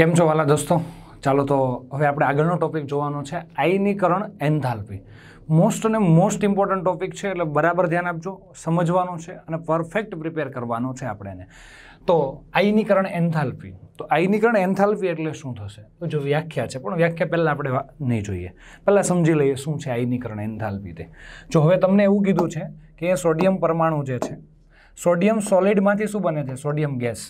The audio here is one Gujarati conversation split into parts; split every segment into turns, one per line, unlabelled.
કેમ છો વાલા દોસ્તો ચાલો તો હવે આપણે આગળનો ટોપિક જોવાનો છે આયનીકરણ એન્થાલ્પી મોસ્ટ અને મોસ્ટ ઇમ્પોર્ટન્ટ ટોપિક છે એટલે બરાબર ધ્યાન આપજો સમજવાનું છે અને પરફેક્ટ પ્રિપેર કરવાનું છે આપણે એને તો આયનીકરણ એન્થાલ્પી તો આયનીકરણ એન્થાલ્પી એટલે શું થશે તો જો વ્યાખ્યા છે પણ વ્યાખ્યા પહેલાં આપણે નહીં જોઈએ પહેલાં સમજી લઈએ શું છે આયનીકરણ એન્થાલ્પી તે જો હવે તમને એવું કીધું છે કે સોડિયમ પરમાણુ જે છે સોડિયમ સોલિડમાંથી શું બને છે સોડિયમ ગેસ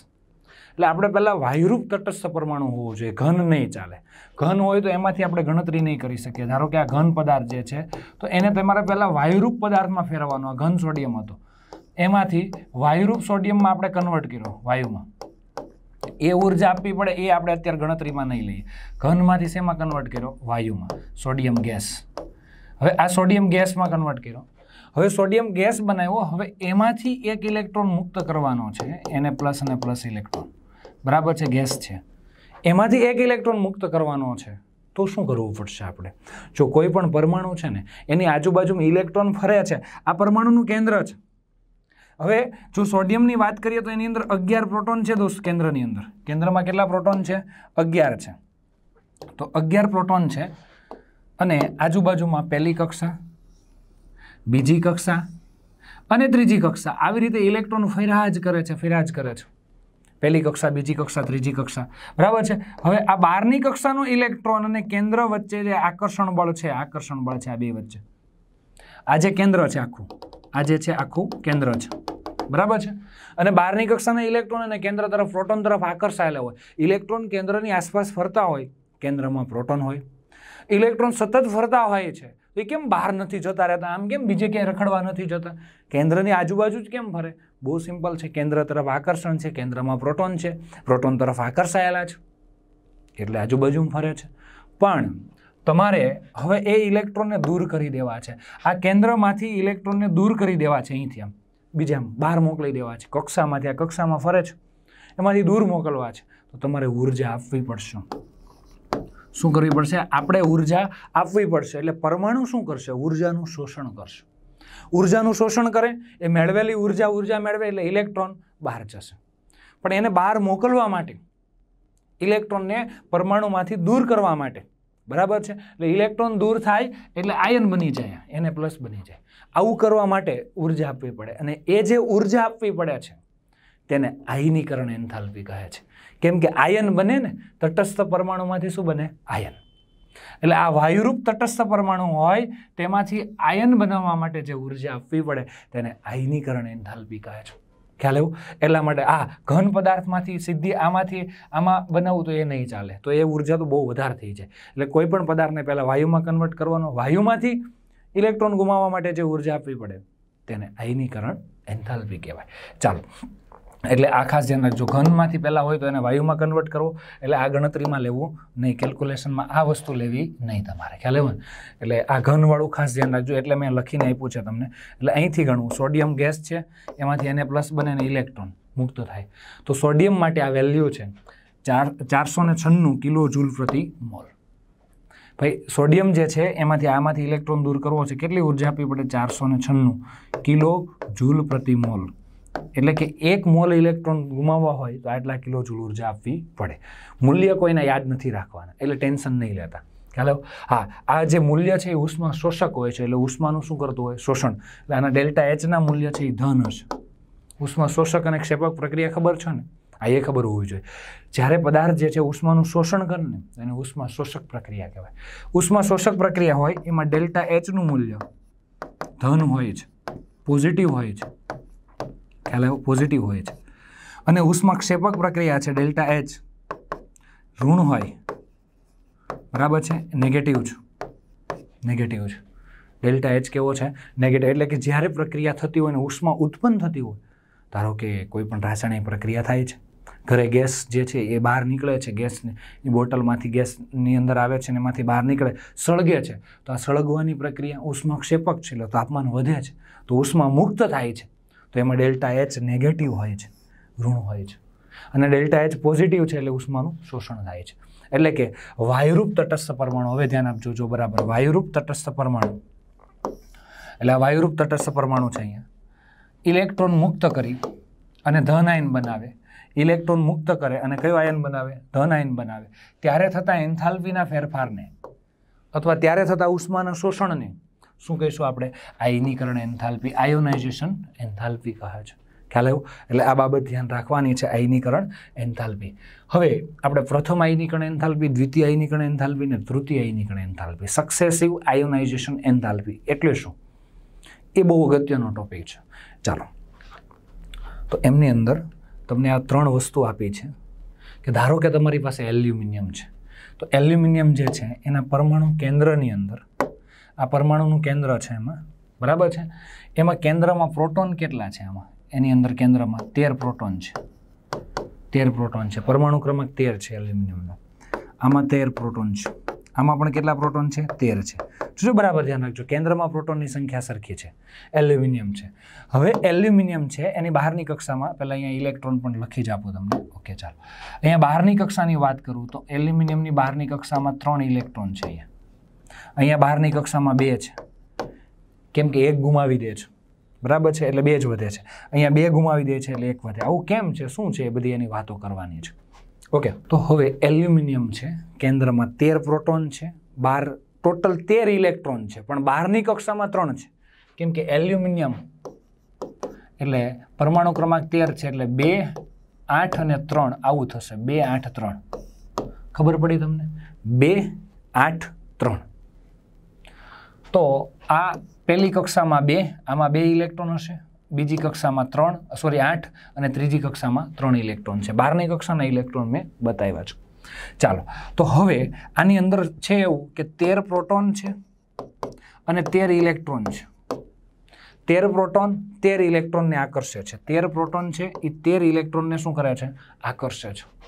એટલે આપણે પહેલાં વાયુરૂપ તટસ્થ પરમાણુ હોવું જોઈએ ઘન નહીં ચાલે ઘન હોય તો એમાંથી આપણે ગણતરી નહીં કરી શકીએ ધારો કે આ ઘન પદાર્થ જે છે તો એને તમારે પહેલાં વાયુરૂપ પદાર્થમાં ફેરવવાનો ઘન સોડિયમ હતો એમાંથી વાયુરૂપ સોડિયમમાં આપણે કન્વર્ટ કર્યો વાયુમાં એ ઉર્જા આપવી પડે એ આપણે અત્યારે ગણતરીમાં નહીં લઈએ ઘનમાંથી શેમાં કન્વર્ટ કર્યો વાયુમાં સોડિયમ ગેસ હવે આ સોડિયમ ગેસમાં કન્વર્ટ કર્યો હવે સોડિયમ ગેસ બનાવ્યો હવે એમાંથી એક ઇલેક્ટ્રોન મુક્ત કરવાનો છે એને પ્લસ અને પ્લસ ઇલેક્ટ્રોન બરાબર છે ગેસ છે એમાંથી એક ઇલેક્ટ્રોન મુક્ત કરવાનો છે તો શું કરવું પડશે આપણે જો કોઈ પણ પરમાણુ છે ને એની આજુબાજુમાં ઇલેક્ટ્રોન ફરે છે આ પરમાણુનું કેન્દ્ર છે હવે જો સોડિયમની વાત કરીએ તો એની અંદર અગિયાર પ્રોટોન છે દોસ્ત કેન્દ્રની અંદર કેન્દ્રમાં કેટલા પ્રોટોન છે અગિયાર છે તો અગિયાર પ્રોટોન છે અને આજુબાજુમાં પહેલી કક્ષા બીજી કક્ષા અને ત્રીજી કક્ષા આવી રીતે ઇલેક્ટ્રોન ફેરા જ કરે છે ફેરા જ કરે છે પહેલી કક્ષા બીજી કક્ષા ત્રીજી કક્ષા બરાબર છે હવે આ બારની કક્ષાનું ઇલેક્ટ્રોન અને કેન્દ્ર વચ્ચે જે આકર્ષણ બળ છે આકર્ષણ બળ છે આ બે વચ્ચે આ જે કેન્દ્ર છે આખું આ જે છે આખું કેન્દ્ર છે બરાબર છે અને બારની કક્ષાના ઇલેક્ટ્રોન અને કેન્દ્ર તરફ પ્રોટોન તરફ આકર્ષાયેલા હોય ઇલેક્ટ્રોન કેન્દ્રની આસપાસ ફરતા હોય કેન્દ્રમાં પ્રોટોન હોય ઇલેક્ટ્રોન સતત ફરતા હોય છે એ કેમ બહાર નથી જતા રહેતા આમ કેમ બીજે ક્યાંય રખડવા નથી જતા કેન્દ્રની આજુબાજુ જ કેમ ફરે બહુ સિમ્પલ છે કેન્દ્ર તરફ આકર્ષણ છે કેન્દ્રમાં પ્રોટોન છે પ્રોટોન તરફ આકર્ષાયેલા છે એટલે આજુબાજુ ફરે છે પણ તમારે હવે એ ઇલેક્ટ્રોનને દૂર કરી દેવા છે આ કેન્દ્રમાંથી ઇલેક્ટ્રોનને દૂર કરી દેવા છે અહીંથી આમ બીજા આમ બહાર મોકલી દેવા છે કક્ષામાંથી આ કક્ષામાં ફરે છે એમાંથી દૂર મોકલવા છે તો તમારે ઉર્જા આપવી પડશે શું કરવી પડશે આપણે ઉર્જા આપવી પડશે એટલે પરમાણુ શું કરશે ઉર્જાનું શોષણ કરશે ઉર્જાનું શોષણ કરે એ મેળવેલી ઉર્જા ઉર્જા મેળવે એટલે ઇલેક્ટ્રોન બહાર જશે પણ એને બહાર મોકલવા માટે ઇલેક્ટ્રોનને પરમાણુમાંથી દૂર કરવા માટે બરાબર છે એટલે ઇલેક્ટ્રોન દૂર થાય એટલે આયન બની જાય એને પ્લસ બની જાય આવું કરવા માટે ઉર્જા આપવી પડે અને એ જે ઉર્જા આપવી પડે છે તેને આયનીકરણ એન્થાલ્પી કહે છે કેમ કે આયન બને ને તટસ્થ પરમાણુમાંથી શું બને આયન એટલે આ વાયુરૂપ તટસ્થ પરમાણુ હોય તેમાંથી આયન બનાવવા માટે જે ઉર્જા આપવી પડે તેને આયનીકરણ એન્થાલ્પી કહે છે ખ્યાલ એવું એટલા માટે આ ઘન પદાર્થમાંથી સિદ્ધિ આમાંથી આમાં બનાવવું તો એ નહીં ચાલે તો એ ઉર્જા તો બહુ વધારે થઈ જાય એટલે કોઈ પણ પદાર્થને પહેલાં વાયુમાં કન્વર્ટ કરવાનો વાયુમાંથી ઇલેક્ટ્રોન ગુમાવવા માટે જે ઉર્જા આપવી પડે તેને આયનીકરણ એન્થાલ્પી કહેવાય ચાલો એટલે આ ખાસ ધ્યાન રાખજો ઘનમાંથી પહેલાં હોય તો એને વાયુમાં કન્વર્ટ કરવો એટલે આ ગણતરીમાં લેવું નહીં કેલ્ક્યુલેશનમાં આ વસ્તુ લેવી નહીં તમારે ખ્યાલ આવ્યો એટલે આ ઘનવાળું ખાસ ધ્યાન રાખજો એટલે મેં લખીને આપ્યું છે તમને એટલે અહીંથી ગણવું સોડિયમ ગેસ છે એમાંથી એને પ્લસ બને અને ઇલેક્ટ્રોન મુક્ત થાય તો સોડિયમ માટે આ વેલ્યુ છે ચાર ચારસો છન્નું કિલો જૂલ પ્રતિ મોલ ભાઈ સોડિયમ જે છે એમાંથી આમાંથી ઇલેક્ટ્રોન દૂર કરવો છે કેટલી ઉર્જા આપવી પડે ચારસો ને છન્નું કિલો જૂલ પ્રતિ મોલ એટલે કે એક મોલ ઇલેક્ટ્રોન ગુમાવવા હોય તો આટલા કિલો જૂલ ઉર્જા આપવી પડે મૂલ્ય કોઈને યાદ નથી રાખવાના એટલે ટેન્શન નહીં લેતા ખ્યાલ હા આ જે મૂલ્ય છે એ ઉષ્મા શોષક હોય છે એટલે ઉષ્માનું શું કરતું હોય શોષણ એટલે આના ડેલ્ટા એચના મૂલ્ય છે એ ધન હશે ઉષ્મા શોષક અને ક્ષેપક પ્રક્રિયા ખબર છે ને આ એ ખબર હોવી જોઈએ જ્યારે પદાર્થ જે છે ઉષ્માનું શોષણ કરે ને એને ઉષ્મા શોષક પ્રક્રિયા કહેવાય ઉષ્મા શોષક પ્રક્રિયા હોય એમાં ડેલ્ટા એચનું મૂલ્ય ધન હોય છે પોઝિટિવ હોય છે ખ્યાલ પોઝિટિવ હોય છે અને ઉષ્માક્ષેપક પ્રક્રિયા છે ડેલ્ટા એચ ઋણ હોય બરાબર છે નેગેટિવ છે નેગેટિવ છે ડેલ્ટા એચ કેવો છે નેગેટિવ એટલે કે જ્યારે પ્રક્રિયા થતી હોય અને ઉષ્મા ઉત્પન્ન થતી હોય ધારો કે કોઈ પણ રાસાયણિક પ્રક્રિયા થાય છે ઘરે ગેસ જે છે એ બહાર નીકળે છે ગેસની બોટલમાંથી ગેસની અંદર આવે છે ને એમાંથી બહાર નીકળે સળગે છે તો આ સળગવાની પ્રક્રિયા ઉષ્માક્ષેપક છે એટલે તાપમાન વધે છે તો ઉષ્મા મુક્ત થાય છે તો એમાં ડેલ્ટા એચ નેગેટિવ હોય છે ઋણ હોય છે અને ડેલ્ટા એચ પોઝિટિવ છે એટલે ઉષ્માનું શોષણ થાય છે એટલે કે વાયુરૂપ તટસ્થ પરમાણુ હવે ધ્યાન આપજો જો બરાબર વાયુરૂપ તટસ્થ પરમાણુ એટલે આ વાયુરૂપ તટસ્થ પરમાણુ છે અહીંયા ઇલેક્ટ્રોન મુક્ત કરી અને ધન આયન બનાવે ઇલેક્ટ્રોન મુક્ત કરે અને કયો આયન બનાવે ધન આયન બનાવે ત્યારે થતા એન્થાલ્પીના ફેરફારને અથવા ત્યારે થતા ઉષ્માના શોષણને શું કહીશું આપણે આયનીકરણ એન્થાલ્પી આયોનાઇઝેશન એન્થાલ્પી કહે છે ખ્યાલ આવ્યો એટલે આ બાબત ધ્યાન રાખવાની છે આયનીકરણ એન્થાલ્પી હવે આપણે પ્રથમ આયનીકરણ એન્થાલ્પી દ્વિતીય આયનીકરણ એન્થાલ્પી અને તૃતીય આયનીકરણ એન્થાલ્પી સક્સેસિવ આયોનાઇઝેશન એન્થાલ્પી એટલે શું એ બહુ અગત્યનો ટોપિક છે ચાલો તો એમની અંદર તમને આ ત્રણ વસ્તુ આપી છે કે ધારો કે તમારી પાસે એલ્યુમિનિયમ છે તો એલ્યુમિનિયમ જે છે એના પરમાણુ કેન્દ્રની અંદર આ પરમાણુનું કેન્દ્ર છે એમાં બરાબર છે એમાં કેન્દ્રમાં પ્રોટોન કેટલા છે આમાં એની અંદર કેન્દ્રમાં તેર પ્રોટોન છે તેર પ્રોટોન છે પરમાણુ ક્રમાંક તેર છે એલ્યુમિનિયમનો આમાં તેર પ્રોટોન છે આમાં પણ કેટલા પ્રોટોન છે તેર છે જો બરાબર ધ્યાન રાખજો કેન્દ્રમાં પ્રોટોનની સંખ્યા સરખી છે એલ્યુમિનિયમ છે હવે એલ્યુમિનિયમ છે એની બહારની કક્ષામાં પહેલાં અહીંયા ઇલેક્ટ્રોન પણ લખી જ આપું તમને ઓકે ચાલો અહીંયા બહારની કક્ષાની વાત કરું તો એલ્યુમિનિયમની બહારની કક્ષામાં ત્રણ ઇલેક્ટ્રોન છે અહીંયા અહીંયા બહારની કક્ષામાં બે છે કેમ કે એક ગુમાવી દે છે બરાબર છે એટલે બે જ વધે છે અહીંયા બે ગુમાવી દે છે એટલે એક વધે આવું કેમ છે શું છે એ બધી એની વાતો કરવાની છે ઓકે તો હવે એલ્યુમિનિયમ છે કેન્દ્રમાં તેર પ્રોટોન છે બાર ટોટલ તેર ઇલેક્ટ્રોન છે પણ બહારની કક્ષામાં ત્રણ છે કેમ કે એલ્યુમિનિયમ એટલે પરમાણુ ક્રમાંક તેર છે એટલે બે આઠ અને ત્રણ આવું થશે બે આઠ ત્રણ ખબર પડી તમને બે આઠ ત્રણ તો આ પહેલી કક્ષામાં બે આમાં બે ઇલેક્ટ્રોન હશે બીજી કક્ષામાં ત્રણ સોરી આઠ અને ત્રીજી કક્ષામાં ત્રણ ઇલેક્ટ્રોન છે બારની કક્ષાના ઇલેક્ટ્રોન મેં બતાવ્યા છે ચાલો તો હવે આની અંદર છે એવું કે તેર પ્રોટોન છે અને તેર ઇલેક્ટ્રોન છે તેર પ્રોટોન તેર ઇલેક્ટ્રોનને આકર્ષે છે તેર પ્રોટોન છે એ તેર ઇલેક્ટ્રોનને શું કરે છે આકર્ષે છે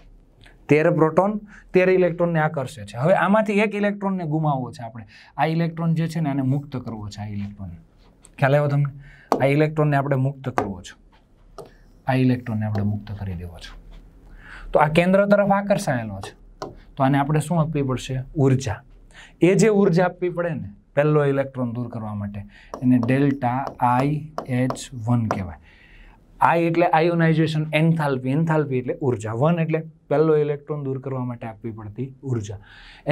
તેર પ્રોટોન તેર ઇલેક્ટ્રોનને આકર્ષે છે હવે આમાંથી એક ઇલેક્ટ્રોનને ગુમાવવો છે આપણે આ ઇલેક્ટ્રોન જે છે ને આને મુક્ત કરવો છે આ ઇલેક્ટ્રોન ખ્યાલ આવ્યો તમને આ ઇલેક્ટ્રોનને આપણે મુક્ત કરવો છે આ ઇલેક્ટ્રોનને આપણે મુક્ત કરી દેવો છે તો આ કેન્દ્ર તરફ આકર્ષાયેલો છે તો આને આપણે શું આપવી પડશે ઉર્જા એ જે ઉર્જા આપવી પડે ને પહેલો ઇલેક્ટ્રોન દૂર કરવા માટે એને ડેલ્ટા આઈ એચ વન કહેવાય આઈ એટલે આયોનાઇઝેશન એન્થાલ્પી એન્થાલ્પી એટલે ઉર્જા વન એટલે પહેલો ઇલેક્ટ્રોન દૂર કરવા માટે આપવી પડતી ઉર્જા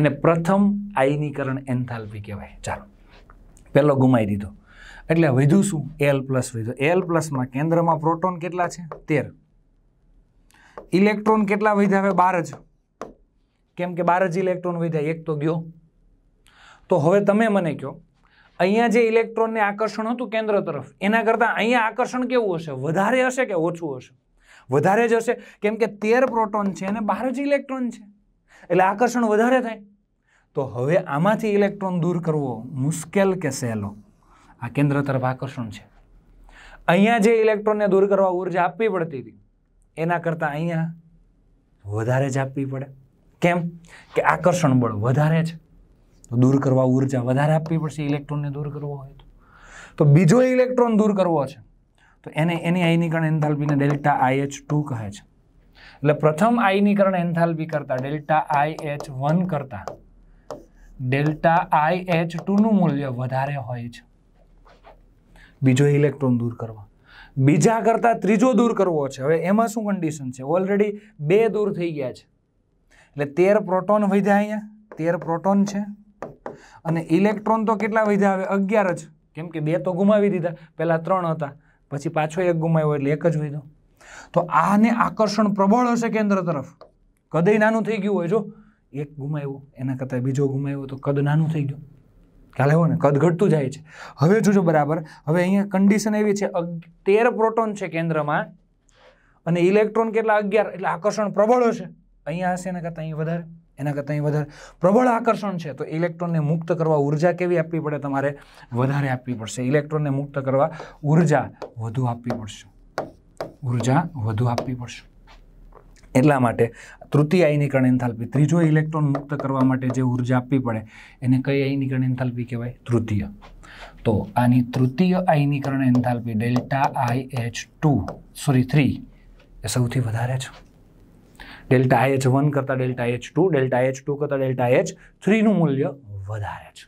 એને પ્રથમ આયનીકરણ એન્થાલ્પી કહેવાય ચાલો પહેલો ગુમાવી દીધો એટલે વધુ શું એલ પ્લસ વધુ એલ પ્લસમાં કેન્દ્રમાં પ્રોટોન કેટલા છે તેર ઇલેક્ટ્રોન કેટલા વધ્યા હવે બાર જ કેમ કે બાર જ ઇલેક્ટ્રોન વધ્યા એક તો ગયો તો હવે તમે મને કહો અહીંયા જે ઇલેક્ટ્રોનને આકર્ષણ હતું કેન્દ્ર તરફ એના કરતાં અહીંયા આકર્ષણ કેવું હશે વધારે હશે કે ઓછું હશે વધારે જ હશે કેમ કે તેર પ્રોટોન છે અને બાર જ ઇલેક્ટ્રોન છે એટલે આકર્ષણ વધારે થાય તો હવે આમાંથી ઇલેક્ટ્રોન દૂર કરવો મુશ્કેલ કે સહેલો આ કેન્દ્ર તરફ આકર્ષણ છે અહીંયા જે ઇલેક્ટ્રોનને દૂર કરવા ઉર્જા આપવી પડતી હતી એના કરતાં અહીંયા વધારે જ આપવી પડે કેમ કે આકર્ષણ બળ વધારે છે તો દૂર કરવા ઉર્જા વધારે આપવી પડશે ઇલેક્ટ્રોનને દૂર કરવો હોય તો તો બીજો ઇલેક્ટ્રોન દૂર કરવો છે તો એને એની આઈની કારણે એન્થાલ્પીને ડેલ્ટા આઈ એચ ટુ કહે છે એટલે પ્રથમ આઈની એન્થાલ્પી કરતાં ડેલ્ટા આઈ એચ વન કરતાં ડેલ્ટા આઈ એચ ટુનું મૂલ્ય વધારે હોય છે બીજો ઇલેક્ટ્રોન દૂર કરવા બીજા કરતાં ત્રીજો દૂર કરવો છે હવે એમાં શું કન્ડિશન છે ઓલરેડી બે દૂર થઈ ગયા છે એટલે તેર પ્રોટોન વધ્યા અહીંયા તેર પ્રોટોન છે અને ઇલેક્ટ્રોન તો કેટલા વધ્યા આવે અગિયાર જ કેમ કે બે તો ગુમાવી દીધા પહેલાં ત્રણ હતા પછી પાછો એક ગુમાવ્યો એટલે એક જ વધ્યો તો આને આકર્ષણ પ્રબળ હશે કેન્દ્ર તરફ કદય નાનું થઈ ગયું હોય જો એક ગુમાવ્યો એના કરતાં બીજો ગુમાવ્યો તો કદ નાનું થઈ ગયું ખ્યાલ એવો ને કદ ઘટતું જાય છે હવે જોજો બરાબર હવે અહીંયા કન્ડિશન એવી છે તેર પ્રોટોન છે કેન્દ્રમાં અને ઇલેક્ટ્રોન કેટલા અગિયાર એટલે આકર્ષણ પ્રબળ હશે અહીંયા હશે એના કરતાં અહીંયા વધારે એના કરતાં અહીં વધારે પ્રબળ આકર્ષણ છે તો ઇલેક્ટ્રોનને મુક્ત કરવા ઉર્જા કેવી આપવી પડે તમારે વધારે આપવી પડશે ઇલેક્ટ્રોનને મુક્ત કરવા ઉર્જા વધુ આપવી પડશે ઉર્જા વધુ આપવી પડશે એટલા માટે તૃતીય આયનીકરણ એન્થાલ્પી ત્રીજો ઇલેક્ટ્રોન મુક્ત કરવા માટે જે ઉર્જા આપવી પડે એને કઈ આયનીકરણ એન્થાલ્પી કહેવાય તૃતીય તો આની તૃતીય આયનીકરણ enthalpy delta I H two sorry three એ સૌથી વધારે છે ડેલ્ટા એચ વન કરતાં delta H two delta H two કરતાં ડેલ્ટા એચ થ્રીનું મૂલ્ય વધારે છે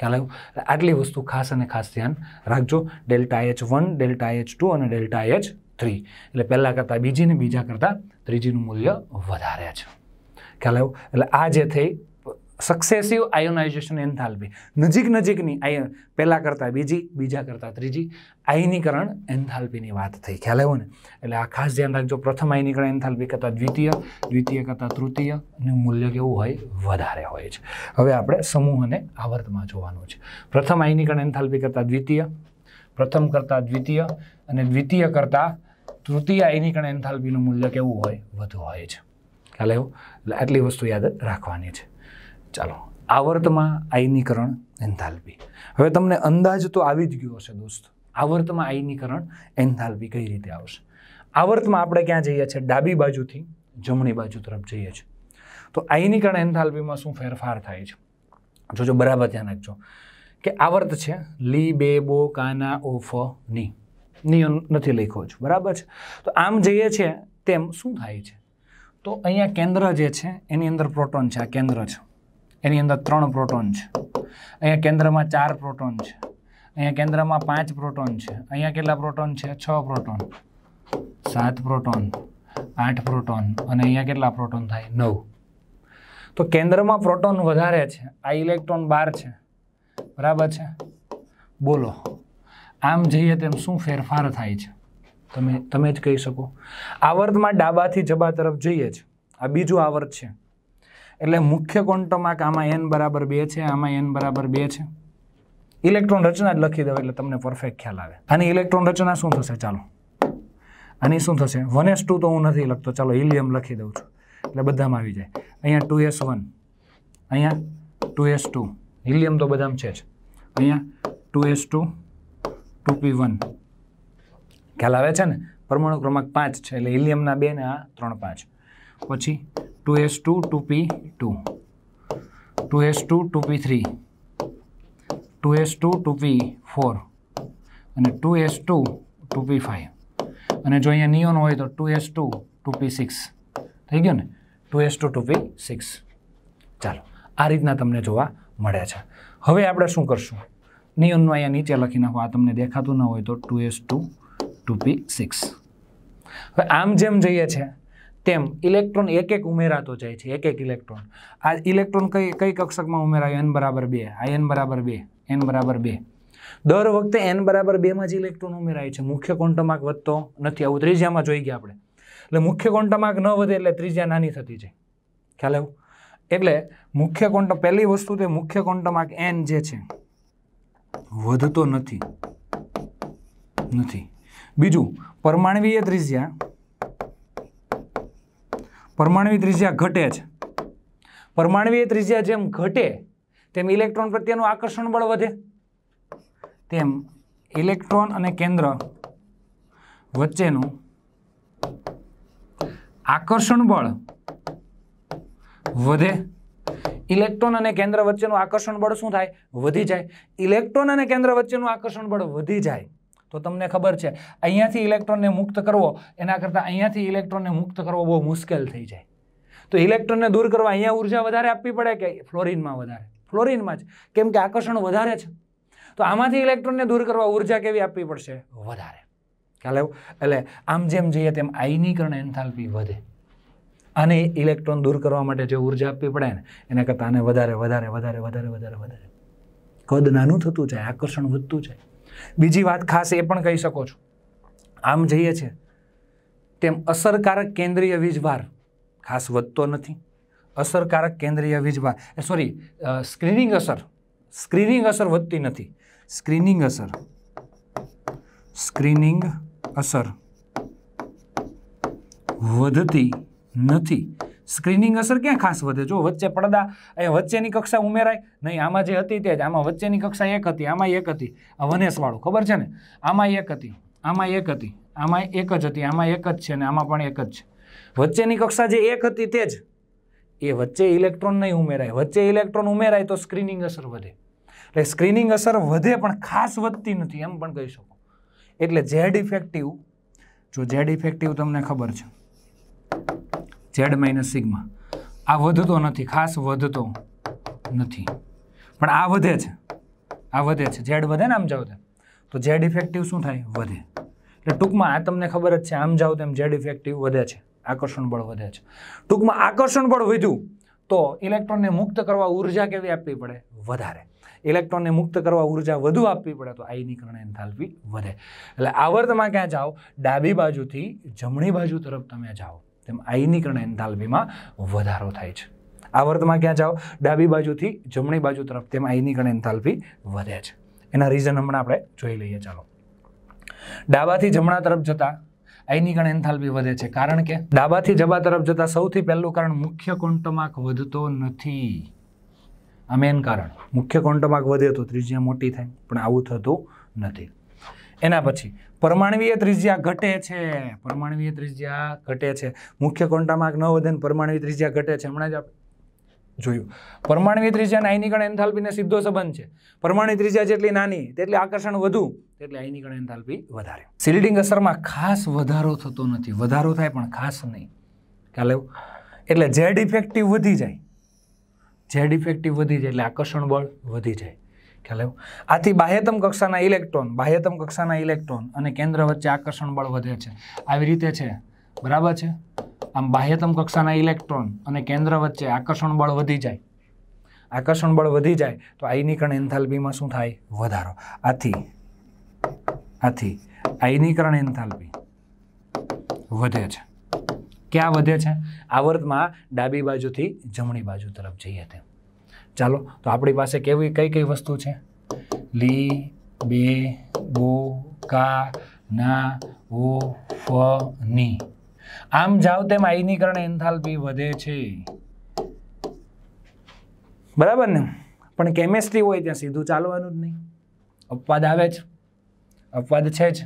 ખ્યાલ આવ્યો આટલી વસ્તુ ખાસ અને ખાસ ધ્યાન રાખજો delta H one delta H two અને ડેલ્ટા એચ થ્રી એટલે પહેલાં કરતાં બીજી ને બીજા કરતાં ત્રીજીનું મૂલ્ય વધારે છે ખ્યાલ આવ્યો એટલે આ જે થઈ સક્સેસિવ આયોનાઇઝેશન એન્થાલ્પી નજીક નજીકની આય પહેલાં કરતાં બીજી બીજા કરતાં ત્રીજી આયનીકરણ એન્થાલ્પીની વાત થઈ ખ્યાલ આવ્યો ને એટલે આ ખાસ ધ્યાન રાખજો પ્રથમ આયનીકરણ એન્થાલ્પી કરતાં દ્વિતીય દ્વિતીય કરતાં તૃતીય નું મૂલ્ય કેવું હોય વધારે હોય છે હવે આપણે સમૂહ અને આવર્તમાં જોવાનું છે પ્રથમ આયનીકરણ એન્થાલ્પી કરતાં દ્વિતીય પ્રથમ કરતાં દ્વિતીય અને દ્વિતીય કરતાં તૃતીય આયનીકરણ એન્થાલ્પીનું મૂલ્ય કેવું હોય વધુ હોય છે ખ્યાલ આવ્યો એટલે આટલી વસ્તુ યાદ રાખવાની છે ચાલો આવર્તમાં આયનીકરણ એન્થાલ્પી હવે તમને અંદાજ તો આવી જ ગયો હશે દોસ્ત આવર્તમાં આયનીકરણ એન્થાલ્પી કઈ રીતે આવશે આવર્તમાં આપણે ક્યાં જઈએ છીએ ડાબી બાજુથી જમણી બાજુ તરફ જઈએ છીએ તો આયનીકરણ એન્થાલ્પીમાં શું ફેરફાર થાય છે જો જો બરાબર ધ્યાન રાખજો કે આવર્ત છે લી બે બો કાના ઓફ ની ની નથી લખ્યો છું બરાબર છે તો આમ જઈએ છીએ તેમ શું થાય છે તો અહીંયા કેન્દ્ર જે છે એની અંદર પ્રોટોન છે આ કેન્દ્ર છે એની અંદર ત્રણ પ્રોટોન છે અહીંયા કેન્દ્રમાં ચાર પ્રોટોન છે અહીંયા કેન્દ્રમાં પાંચ પ્રોટોન છે અહીંયા કેટલા પ્રોટોન છે છ પ્રોટોન સાત પ્રોટોન આઠ પ્રોટોન અને અહીંયા કેટલા પ્રોટોન થાય નવ તો કેન્દ્રમાં પ્રોટોન વધારે છે આ ઇલેક્ટ્રોન બાર છે બરાબર છે બોલો આમ જઈએ તેમ શું ફેરફાર થાય છે તમે તમે જ કહી શકો આવર્તમાં ડાબાથી જબા તરફ જઈએ છે આ બીજું આવર્ત છે એટલે મુખ્ય ક્વોન્ટમાક આમાં એન બરાબર બે છે આમાં એન બરાબર બે છે ઇલેક્ટ્રોન રચના જ લખી દઉં એટલે તમને પરફેક્ટ ખ્યાલ આવે આની ઇલેક્ટ્રોન રચના શું થશે ચાલો આની શું થશે વન એસ ટુ તો હું નથી લખતો ચાલો હિલિયમ લખી દઉં છું એટલે બધામાં આવી જાય અહીંયા ટુ એસ વન અહીંયા ટુ એસ ટુ હિલિયમ તો બધામાં છે જ અહીંયા two S two two P one ખ્યાલ આવે છે ને પરમાણુ ક્રમાંક પાંચ છે એટલે હિલિયમના બે ને આ ત્રણ પાંચ પછી two S two two P two two S two two P three two S two two P four અને two S two two P five અને જો અહીંયા નિયોન હોય તો two S two two P six થઈ ગયો ને two S two two P six ચાલો આ રીતના તમને જોવા મળ્યા છે હવે આપણે શું કરશું નિયોનનું અહીંયા નીચે લખી નાખો આ તમને દેખાતું ન હોય તો two S two two P six હવે આમ જેમ જઈએ છીએ તેમ ઇલેક્ટ્રોન એક એક ઉમેરાતો જાય છે એક એક ઇલેક્ટ્રોન આ ઇલેક્ટ્રોન કઈ કઈ કક્ષકમાં ઉમેરાયો એન બરાબર બે આ એન બરાબર બે એન બરાબર બે દર વખતે એન બરાબર બેમાં જ ઇલેક્ટ્રોન ઉમેરાય છે મુખ્ય કોન્ટમાર્ક વધતો નથી આવું ત્રીજામાં જોઈ ગયા આપણે એટલે મુખ્ય કોન્ટમાર્ક ન વધે એટલે ત્રીજા નાની થતી જાય ખ્યાલ એવું એટલે મુખ્ય કોન્ટ પહેલી વસ્તુ તે મુખ્ય કોન્ટમાર્ક એન જે છે વધતો નથી નથી બીજું પરમાણવીય ત્રિજ્યા પરમાણવી ત્રિજ્યા ઘટે છે પરમાણવીય ત્રિજ્યા જેમ ઘટે તેમ ઇલેક્ટ્રોન પ્રત્યેનું આકર્ષણ બળ વધે તેમ ઇલેક્ટ્રોન અને કેન્દ્ર વચ્ચેનું આકર્ષણ બળ વધે ઇલેક્ટ્રોન અને કેન્દ્ર વચ્ચેનું આકર્ષણ બળ શું થાય વધી જાય ઇલેક્ટ્રોન અને કેન્દ્ર વચ્ચેનું આકર્ષણ બળ વધી જાય તો તમને ખબર છે અહીંયાથી ઇલેક્ટ્રોનને મુક્ત કરવો એના કરતાં અહીંયાથી ઇલેક્ટ્રોનને મુક્ત કરવો બહુ મુશ્કેલ થઈ જાય તો ઇલેક્ટ્રોનને દૂર કરવા અહીંયા ઉર્જા વધારે આપવી પડે કે ફ્લોરિનમાં વધારે ફ્લોરિનમાં જ કેમ કે આકર્ષણ વધારે છે તો આમાંથી ઇલેક્ટ્રોનને દૂર કરવા ઉર્જા કેવી આપવી પડશે વધારે ખ્યાલ આવ્યો એટલે આમ જેમ જઈએ તેમ આયનીકરણ એન્થાલ્પી વધે અને ઇલેક્ટ્રોન દૂર કરવા માટે જે ઉર્જા આપવી પડે ને એના કરતાં આને વધારે વધારે વધારે વધારે વધારે વધારે કદ નાનું થતું જાય આકર્ષણ વધતું જાય બીજી વાત ખાસ એ પણ કહી શકો છો આમ જઈએ છે તેમ અસરકારક કેન્દ્રીય વીજભાર ખાસ વધતો નથી અસરકારક કેન્દ્રીય વીજભાર સોરી સ્ક્રીનિંગ અસર સ્ક્રીનિંગ અસર વધતી નથી સ્ક્રીનિંગ અસર સ્ક્રીનિંગ અસર વધતી નથી સ્ક્રીનિંગ અસર ક્યાં ખાસ વધે જો વચ્ચે પડદા એ વચ્ચેની કક્ષા ઉમેરાય નહીં આમાં જે હતી તે જ આમાં વચ્ચેની કક્ષા એક હતી આમાં એક હતી આ વનેસવાળું ખબર છે ને આમાં એક હતી આમાં એક હતી આમાં એક જ હતી આમાં એક જ છે ને આમાં પણ એક જ છે વચ્ચેની કક્ષા જે એક હતી તે જ એ વચ્ચે ઇલેક્ટ્રોન નહીં ઉમેરાય વચ્ચે ઇલેક્ટ્રોન ઉમેરાય તો સ્ક્રીનિંગ અસર વધે એટલે સ્ક્રીનિંગ અસર વધે પણ ખાસ વધતી નથી એમ પણ કહી શકો એટલે ઝેડ ઇફેક્ટિવ જો ઝેડ ઇફેક્ટિવ તમને ખબર છે ઝેડ માઇનસ સિગ્મા આ વધતો નથી ખાસ વધતો નથી પણ આ વધે છે આ વધે છે ઝેડ વધે ને આમ જાવ તેમ તો ઝેડ ઇફેક્ટિવ શું થાય વધે એટલે ટૂંકમાં આ તમને ખબર જ છે આમ જાવ તેમ ઝેડ ઇફેક્ટિવ વધે છે આકર્ષણ બળ વધે છે ટૂંકમાં આકર્ષણ બળ વધ્યું તો ઇલેક્ટ્રોનને મુક્ત કરવા ઉર્જા કેવી આપવી પડે વધારે ઇલેક્ટ્રોનને મુક્ત કરવા ઉર્જા વધુ આપવી પડે તો આયનીકરણ એન્થાલ્પી વધે એટલે આવર્તમાં ક્યાં જાઓ ડાબી બાજુથી જમણી બાજુ તરફ તમે જાઓ તેમ આયનીકરણ એન્થાલ્પીમાં વધારો થાય છે આ આવર્તમાં ક્યાં જાઓ ડાબી બાજુથી જમણી બાજુ તરફ તેમ આયનીકરણ એન્થાલ્પી વધે છે એના રીઝન હમણાં આપણે જોઈ લઈએ ચાલો ડાબાથી જમણા તરફ જતાં આયનીકરણ એન્થાલ્પી વધે છે કારણ કે ડાબાથી જબા તરફ જતાં સૌથી પહેલું કારણ મુખ્ય કોન્ટમાક વધતો નથી આ મેન કારણ મુખ્ય કોન્ટમાક વધે તો ત્રિજ્યા મોટી થાય પણ આવું થતું નથી એના પછી પરમાણવીય ત્રિજ્યા ઘટે છે પરમાણવીય ત્રિજ્યા ઘટે છે મુખ્ય કોન્ટામાં ન વધે પરમાણવીય ત્રિજ્યા ઘટે છે હમણાં જ જોયું પરમાણવીય ત્રિજ્યાના આયનીકરણ એન્થાલ્પીને સીધો સંબંધ છે પરમાણુ ત્રિજ્યા જેટલી નાની તેટલી આકર્ષણ વધુ તેટલી આયનીકરણ એન્થાલ્પી વધારે સિલ્ડિંગ અસરમાં ખાસ વધારો થતો નથી વધારો થાય પણ ખાસ નહીં ખ્યાલ એટલે ઝેડ ઇફેક્ટિવ વધી જાય ઝેડ ઇફેક્ટિવ વધી જાય એટલે આકર્ષણ બળ વધી જાય ખ્યાલ આથી બાહ્યતમ કક્ષાના ઇલેક્ટ્રોન બાહ્યતમ કક્ષાના ઇલેક્ટ્રોન અને કેન્દ્ર વચ્ચે આકર્ષણ બળ વધે છે આવી રીતે છે બરાબર છે આમ બાહ્યતમ કક્ષાના ઇલેક્ટ્રોન અને કેન્દ્ર વચ્ચે આકર્ષણ બળ વધી જાય આકર્ષણ બળ વધી જાય તો આયનીકરણ એન્થાલ્પીમાં શું થાય વધારો આથી આથી આયનીકરણ એન્થાલ્પી વધે છે ક્યાં વધે છે આવર્તમાં ડાબી બાજુથી જમણી બાજુ તરફ જઈએ ત્યાં ચાલો તો આપણી પાસે કેવી કઈ કઈ વસ્તુ છે લી બે બો કા ના ઓ ફ ની આમ જાવ તેમ આયનીકરણ એન્થાલ્પી વધે છે બરાબર ને પણ કેમેસ્ટ્રી હોય ત્યાં સીધું ચાલવાનું જ નહીં અપવાદ આવે જ અપવાદ છે જ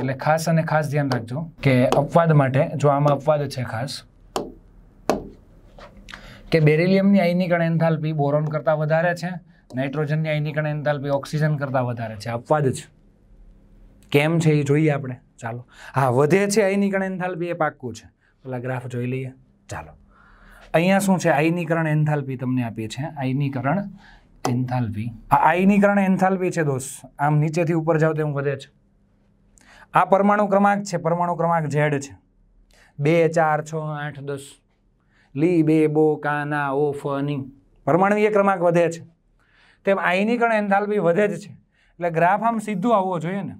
એટલે ખાસ અને ખાસ ધ્યાન રાખજો કે અપવાદ માટે જો આમાં અપવાદ છે ખાસ કે બેરિલિયમની આયનીકરણ એન્થાલ્પી બોરોન કરતાં વધારે છે નાઇટ્રોજનની આયનીકરણ એન્થાલ્પી ઓક્સિજન કરતાં વધારે છે અપવાદ જ કેમ છે એ જોઈએ આપણે ચાલો હા વધે છે આયનીકરણ એન્થાલ્પી એ પાક્કું છે પેલા ગ્રાફ જોઈ લઈએ ચાલો અહીંયા શું છે આયનીકરણ એન્થાલ્પી તમને આપીએ છે આયનીકરણ એન્થાલ્પી આ આયનીકરણ એન્થાલ્પી છે દોસ્ત આમ નીચેથી ઉપર જાઓ તેમ વધે છે આ પરમાણુ ક્રમાંક છે પરમાણુ ક્રમાંક ઝેડ છે બે ચાર છ આઠ દસ લી બે બો કાના ઓ ફની પરમાણુય ક્રમાંક વધે છે તેમ કણ એન્થાલ્પી વધે જ છે એટલે ગ્રાફ આમ સીધું આવવો જોઈએ ને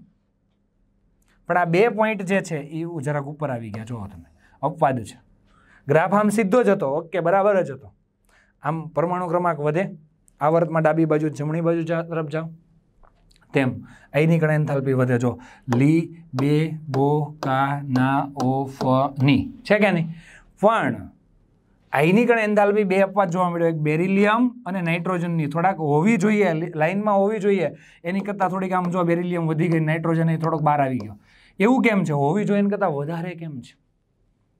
પણ આ બે પોઈન્ટ જે છે એ જરાક ઉપર આવી ગયા જોવો તમે અપવાદ છે ગ્રાફ આમ સીધો જ હતો ઓકે બરાબર જ હતો આમ પરમાણુ ક્રમાંક વધે આ વર્તમાં ડાબી બાજુ જમણી બાજુ તરફ જાઓ તેમ અહીંની આયનીકરણ એન્થાલ્પી વધે જો લી બે બો કા ના ઓ ફ ની છે કે નહીં પણ આઈની ગણ એન્થાલ્પી બે અપવાદ જોવા મળ્યો એક બેરિલિયમ અને નાઇટ્રોજનની થોડાક હોવી જોઈએ લાઇનમાં હોવી જોઈએ એની કરતાં થોડીક આમ જો બેરિલિયમ વધી ગઈ નાઇટ્રોજન એ થોડોક બહાર આવી ગયો એવું કેમ છે હોવી જોઈએ એના કરતાં વધારે કેમ છે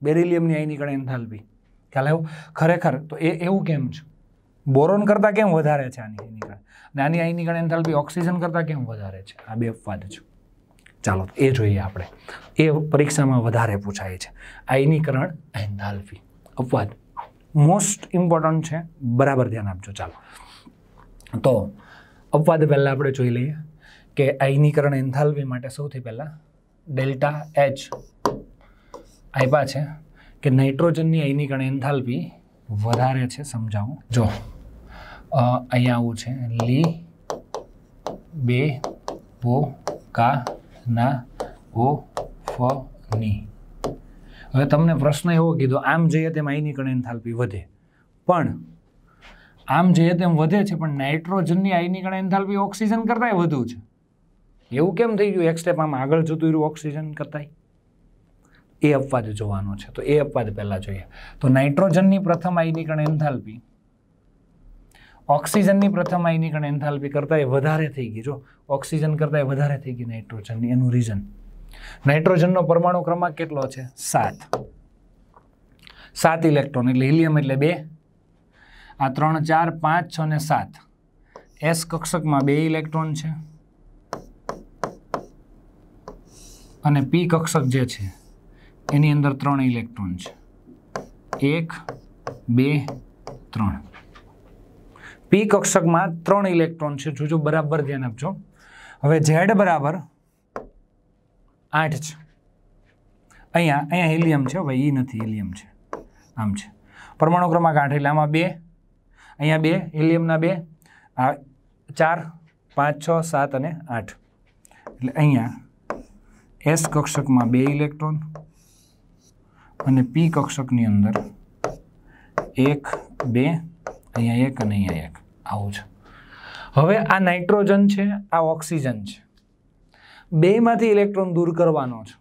બેરિલિયમની આઈની ગણ એન્થાલ્પી ખ્યાલ આવ્યો ખરેખર તો એ એવું કેમ છે બોરોન કરતાં કેમ વધારે છે આની એની ગણ અને આની આઈની ગણ એન્થાલ્પી ઓક્સિજન કરતાં કેમ વધારે છે આ બે અપવાદ છે ચાલો એ જોઈએ આપણે એ પરીક્ષામાં વધારે પૂછાય છે આયનીકરણ એન્થાલ્પી અપવાદ મોસ્ટ ઇમ્પોર્ટન્ટ છે બરાબર ધ્યાન આપજો ચાલો તો અપવાદ પહેલાં આપણે જોઈ લઈએ કે આયનીકરણ એન્થાલ્પી માટે સૌથી પહેલાં ડેલ્ટા એચ આપ્યા છે કે નાઇટ્રોજનની આયનીકરણ એન્થાલ્પી વધારે છે સમજાવું જો અહીંયા આવું છે લી બે પો કા ના ઓ ફ ની હવે તમને પ્રશ્ન એવો કીધો આમ જઈએ તેમ આયનિક અને એન્થાલ્પી વધે પણ આમ જઈએ તેમ વધે છે પણ નાઇટ્રોજનની આયનિક અને એન્થાલ્પી ઓક્સિજન કરતાંય વધુ છે એવું કેમ થઈ ગયું એક સ્ટેપ આમ આગળ જતું રહ્યું ઓક્સિજન કરતાંય એ અપવાદ જોવાનો છે તો એ અપવાદ પહેલાં જોઈએ તો નાઇટ્રોજનની પ્રથમ આયનીકરણ એન્થાલ્પી ઓક્સિજનની પ્રથમ આયનીકરણ એન્થાલ્પી કરતાં એ વધારે થઈ ગઈ જો ઓક્સિજન કરતાં એ વધારે થઈ ગઈ નાઇટ્રોજનની એનું રીઝન નાઇટ્રોજનનો પરમાણુ ક્રમાંક કેટલો છે સાત સાત ઇલેક્ટ્રોન એટલે હિલિયમ એટલે બે આ ત્રણ ચાર પાંચ છ ને સાત એસ કક્ષકમાં બે ઇલેક્ટ્રોન છે અને પી કક્ષક જે છે એની અંદર ત્રણ ઇલેક્ટ્રોન છે એક બે ત્રણ પી કક્ષકમાં ત્રણ ઇલેક્ટ્રોન છે જોજો બરાબર ધ્યાન આપજો હવે ઝેડ બરાબર આઠ છે અહીંયા અહીંયા હિલિયમ છે ભાઈ એ નથી હિલિયમ છે આમ છે પરમાણુ ક્રમાંક આઠ એટલે આમાં બે અહીંયા બે હિલિયમના બે આ ચાર પાંચ છ સાત અને આઠ એટલે અહીંયા એસ કક્ષકમાં બે ઇલેક્ટ્રોન અને પી કક્ષકની અંદર એક બે અહીંયા એક અને અહીંયા એક આવું છે હવે આ નાઇટ્રોજન છે આ ઓક્સિજન છે બેમાંથી ઇલેક્ટ્રોન દૂર કરવાનો છે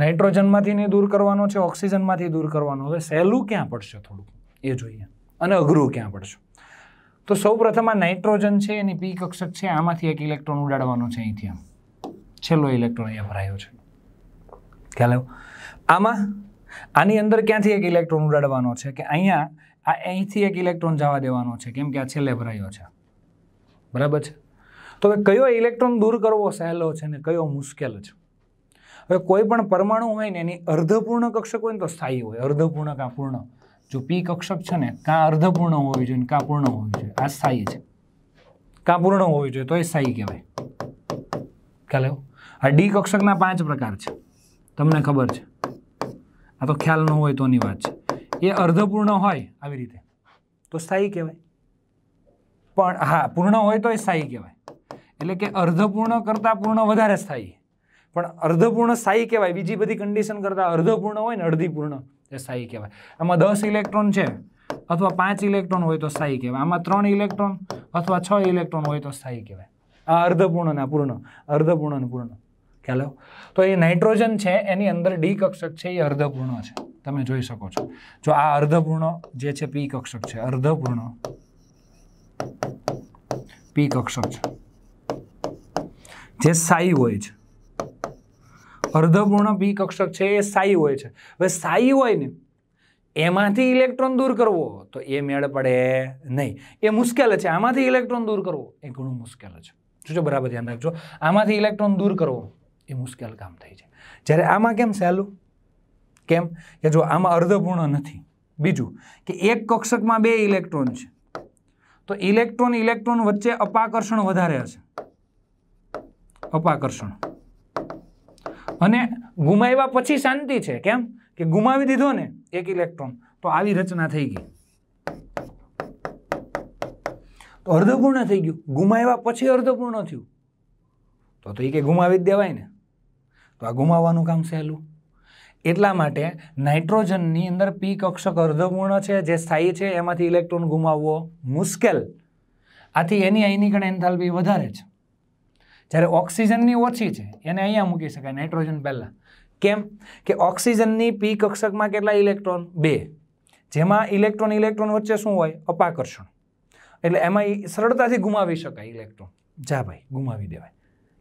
નાઇટ્રોજનમાંથી ને દૂર કરવાનો છે ઓક્સિજનમાંથી દૂર કરવાનો હવે સહેલું ક્યાં પડશે થોડુંક એ જોઈએ અને અઘરું ક્યાં પડશે તો સૌ પ્રથમ આ નાઇટ્રોજન છે એની પી કક્ષક છે આમાંથી એક ઇલેક્ટ્રોન ઉડાડવાનો છે અહીંથી આમ છેલ્લો ઇલેક્ટ્રોન અહીંયા ભરાયો છે ખ્યાલ આવ્યો આમાં આની અંદર ક્યાંથી એક ઇલેક્ટ્રોન ઉડાડવાનો છે કે અહીંયા આ અહીંથી એક ઇલેક્ટ્રોન જવા દેવાનો છે કેમ કે આ છેલ્લે ભરાયો છે બરાબર છે તો હવે કયો ઇલેક્ટ્રોન દૂર કરવો સહેલો છે ને કયો મુશ્કેલ છે હવે કોઈ પણ પરમાણુ હોય ને એની અર્ધપૂર્ણ કક્ષક હોય ને તો સ્થાયી હોય અર્ધપૂર્ણ કાં પૂર્ણ જો પી કક્ષક છે ને કાં અર્ધપૂર્ણ હોવી જોઈએ ને કાં પૂર્ણ હોવી જોઈએ આ સ્થાયી છે કાં પૂર્ણ હોવી જોઈએ તો એ સ્થાયી કહેવાય ખ્યાલ એવો આ ડી કક્ષકના પાંચ પ્રકાર છે તમને ખબર છે આ તો ખ્યાલ ન હોય તોની વાત છે એ અર્ધપૂર્ણ હોય આવી રીતે તો સ્થાયી કહેવાય પણ હા પૂર્ણ હોય તો એ સ્થાયી કહેવાય એટલે કે અર્ધપૂર્ણ કરતાં પૂર્ણ વધારે સ્થાયી પણ અર્ધપૂર્ણ સ્થાયી કહેવાય બીજી બધી કન્ડિશન કરતાં અર્ધપૂર્ણ હોય ને અડધી પૂર્ણ એ સ્થાયી કહેવાય આમાં દસ ઇલેક્ટ્રોન છે અથવા પાંચ ઇલેક્ટ્રોન હોય તો સ્થાયી કહેવાય આમાં ત્રણ ઇલેક્ટ્રોન અથવા છ ઇલેક્ટ્રોન હોય તો સ્થાયી કહેવાય આ અર્ધપૂર્ણ ના પૂર્ણ અર્ધપૂર્ણ ને પૂર્ણ ખ્યાલ તો એ નાઇટ્રોજન છે એની અંદર ડી કક્ષક છે એ અર્ધપૂર્ણ છે તમે જોઈ શકો છો જો આ અર્ધપૂર્ણ જે છે પી કક્ષક છે અર્ધપૂર્ણ પી કક્ષક છે જે સાઈ હોય છે અર્ધપૂર્ણ બી કક્ષક છે એ સાઈ હોય છે હવે સાઈ હોય ને એમાંથી ઇલેક્ટ્રોન દૂર કરવો તો એ મેળ પડે નહીં એ મુશ્કેલ છે આમાંથી ઇલેક્ટ્રોન દૂર કરવો એ ઘણું મુશ્કેલ છે જોજો બરાબર ધ્યાન રાખજો આમાંથી ઇલેક્ટ્રોન દૂર કરવો એ મુશ્કેલ કામ થઈ છે જ્યારે આમાં કેમ સહેલું કેમ કે જો આમાં અર્ધપૂર્ણ નથી બીજું કે એક કક્ષકમાં બે ઇલેક્ટ્રોન છે તો ઇલેક્ટ્રોન ઇલેક્ટ્રોન વચ્ચે અપાકર્ષણ વધારે હશે અપાકર્ષણ અને ગુમાવ્યા પછી શાંતિ છે કેમ કે ગુમાવી દીધો ને એક ઇલેક્ટ્રોન તો આવી રચના થઈ ગઈ તો અર્ધપૂર્ણ થઈ ગયું ગુમાવ્યા પછી અર્ધપૂર્ણ થયું તો તો એ કે ગુમાવી જ દેવાય ને તો આ ગુમાવવાનું કામ સહેલું એટલા માટે નાઇટ્રોજનની અંદર પી કક્ષક અર્ધપૂર્ણ છે જે સ્થાયી છે એમાંથી ઇલેક્ટ્રોન ગુમાવવો મુશ્કેલ આથી એની અહીંની ગણે એન્થાલ્પી વધારે છે જ્યારે ઓક્સિજનની ઓછી છે એને અહીંયા મૂકી શકાય નાઇટ્રોજન પહેલાં કેમ કે ઓક્સિજનની પી કક્ષકમાં કેટલા ઇલેક્ટ્રોન બે જેમાં ઇલેક્ટ્રોન ઇલેક્ટ્રોન વચ્ચે શું હોય અપાકર્ષણ એટલે એમાં સરળતાથી ગુમાવી શકાય ઇલેક્ટ્રોન જા ભાઈ ગુમાવી દેવાય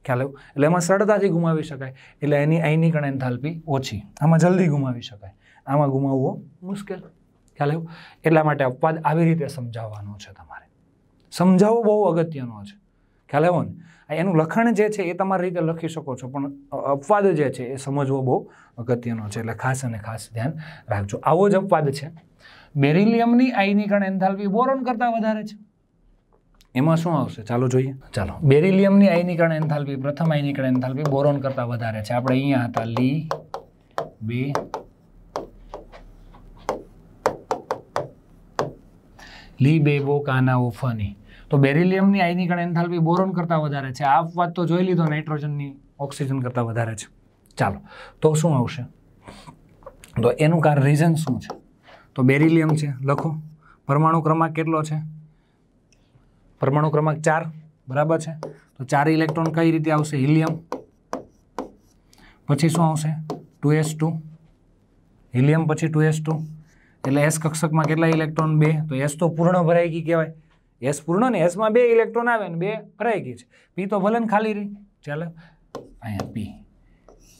ખ્યાલ આવ્યો એટલે એમાં સરળતાથી ગુમાવી શકાય એટલે એની અહીંની ગણ એન્થાલ્પી ઓછી આમાં જલ્દી ગુમાવી શકાય આમાં ગુમાવવો મુશ્કેલ ખ્યાલ આવ્યો એટલા માટે અપવાદ આવી રીતે સમજાવવાનો છે તમારે સમજાવવો બહુ અગત્યનો છે ખ્યાલ આવ્યો ને એનું લખાણ જે છે એ તમારી રીતે લખી શકો છો પણ અપવાદ જે છે એ સમજવો બહુ અગત્યનો છે એટલે ખાસ અને ખાસ ધ્યાન રાખજો આવો જ અપવાદ છે બેરિલિયમની આયનીકરણ એન્થાલ્પી બોરોન કરતાં વધારે છે એમાં શું આવશે ચાલો જોઈએ ચાલો બેરિલિયમની આયનીકરણ એન્થાલ્પી પ્રથમ આઈની આયનીકરણ એન્થાલ્પી બોરોન કરતાં વધારે છે આપણે અહીંયા હતા લી બે લી બેબો કાના ઓફની તો બેરિલિયમની આયનીકરણ એન્થાલ્પી બોરોન કરતાં વધારે છે આ વાત તો જોઈ લીધો નાઇટ્રોજનની ઓક્સિજન કરતાં વધારે છે ચાલો તો શું આવશે તો એનું કાર રીઝન શું છે તો બેરિલિયમ છે લખો પરમાણુ ક્રમાંક કેટલો છે પરમાણુ ક્રમાંક ચાર બરાબર છે તો ચાર ઇલેક્ટ્રોન કઈ રીતે આવશે હિલિયમ પછી શું આવશે ટુ એસ ટુ હિલિયમ પછી ટુ એસ ટુ એટલે એસ કક્ષકમાં કેટલા ઇલેક્ટ્રોન બે તો એસ તો પૂર્ણ ભરાય ગઈ કહેવાય એસ પૂર્ણ ને એસમાં બે ઇલેક્ટ્રોન આવે ને બે ફરાઈ ગઈ છે પી તો ભલે ખાલી રહી ચાલો અહીંયા પી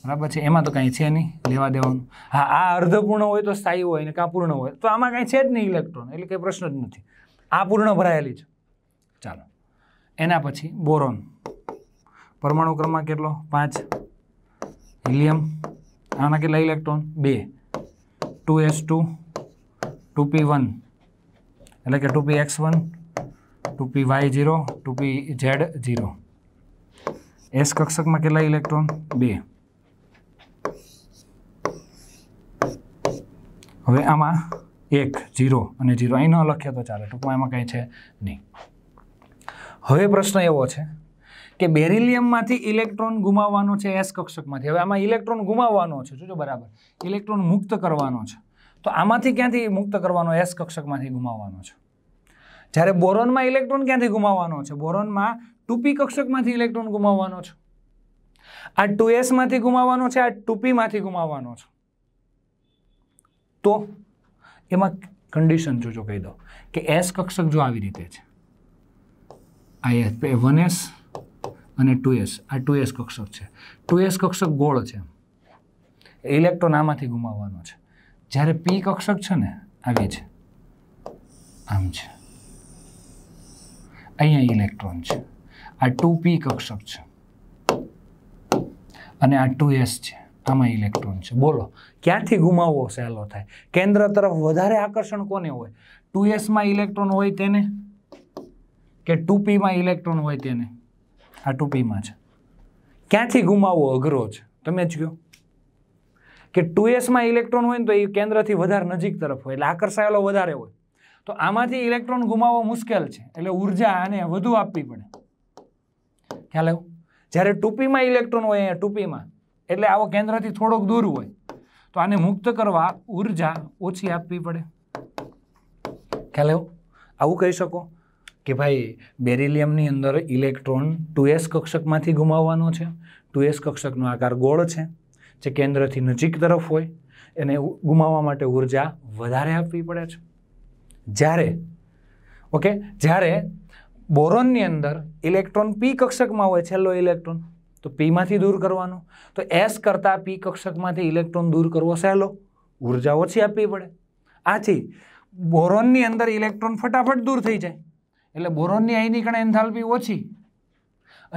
બરાબર છે એમાં તો કાંઈ છે નહીં લેવા દેવાનું હા આ અર્ધપૂર્ણ હોય તો સ્થાયી હોય ને કાં પૂર્ણ હોય તો આમાં કાંઈ છે જ નહીં ઇલેક્ટ્રોન એટલે કંઈ પ્રશ્ન જ નથી આ પૂર્ણ ભરાયેલી છે ચાલો એના પછી બોરોન પરમાણુ ક્રમાંક કેટલો પાંચ હિલિયમ આના કેટલા ઇલેક્ટ્રોન બે two S two two P one એટલે કે two P X one two P Y zero two P Z zero S કક્ષકમાં કેટલા ઇલેક્ટ્રોન બે હવે આમાં એક ઝીરો અને ઝીરો અહીં ન લખીએ તો ચાલે ટૂંકમાં એમાં કંઈ છે નહીં હવે પ્રશ્ન એવો છે કે બેરિલિયમમાંથી ઇલેક્ટ્રોન ગુમાવવાનો છે એસ કક્ષકમાંથી હવે આમાં ઇલેક્ટ્રોન ગુમાવવાનો છે જોજો બરાબર ઇલેક્ટ્રોન મુક્ત કરવાનો છે તો આમાંથી ક્યાંથી મુક્ત કરવાનો એસ કક્ષકમાંથી ગુમાવવાનો છે જ્યારે બોરોનમાં ઇલેક્ટ્રોન ક્યાંથી ગુમાવવાનો છે બોરોનમાં ટુપી કક્ષકમાંથી ઇલેક્ટ્રોન ગુમાવવાનો છે આ ટુ એસમાંથી ગુમાવવાનો છે આ ટુપીમાંથી ગુમાવવાનો છે તો એમાં કન્ડિશન જોજો કહી દો કે એસ કક્ષક જો આવી રીતે છે આ એસ વન એસ અને ટુ એસ આ ટુ એસ કક્ષક છે ટુ એસ કક્ષક ગોળ છે ઇલેક્ટ્રોન આમાંથી ગુમાવવાનો છે જ્યારે પી કક્ષક છે ને આવી છે આમ છે અહીંયા ઇલેક્ટ્રોન છે આ ટુ પી કક્ષક છે અને આ ટુ એસ છે આમાં ઇલેક્ટ્રોન છે બોલો ક્યાંથી ગુમાવવો સહેલો થાય કેન્દ્ર તરફ વધારે આકર્ષણ કોને હોય ટુ એસમાં ઇલેક્ટ્રોન હોય તેને કે ટુ પીમાં ઇલેક્ટ્રોન હોય તેને આ ટુ પીમાં છે ક્યાંથી ગુમાવવો અઘરો છે તમે જ કહો કે ટુ એસમાં ઇલેક્ટ્રોન હોય ને તો એ કેન્દ્રથી વધારે નજીક તરફ હોય એટલે આકર્ષાયેલો વધારે હોય તો આમાંથી ઇલેક્ટ્રોન ગુમાવવો મુશ્કેલ છે એટલે ઉર્જા આને વધુ આપવી પડે ખ્યાલ આવ્યો જ્યારે ટૂપીમાં ઇલેક્ટ્રોન હોય અહીંયા ટૂપીમાં એટલે આવો કેન્દ્રથી થોડોક દૂર હોય તો આને મુક્ત કરવા ઉર્જા ઓછી આપવી પડે ખ્યાલ આવ્યો આવું કહી શકો કે ભાઈ બેરિલિયમની અંદર ઇલેક્ટ્રોન ટુ એસ કક્ષકમાંથી ગુમાવવાનો છે ટુ એસ કક્ષકનો આકાર ગોળ છે જે કેન્દ્રથી નજીક તરફ હોય એને ગુમાવવા માટે ઉર્જા વધારે આપવી પડે છે જ્યારે ઓકે જ્યારે બોરોનની અંદર ઇલેક્ટ્રોન પી કક્ષકમાં હોય છેલ્લો ઇલેક્ટ્રોન તો પીમાંથી દૂર કરવાનો તો એસ કરતાં પી કક્ષકમાંથી ઇલેક્ટ્રોન દૂર કરવો સહેલો ઉર્જા ઓછી આપવી પડે આથી બોરોનની અંદર ઇલેક્ટ્રોન ફટાફટ દૂર થઈ જાય એટલે બોરોનની અહીંની કણે એન્થાલ્પી ઓછી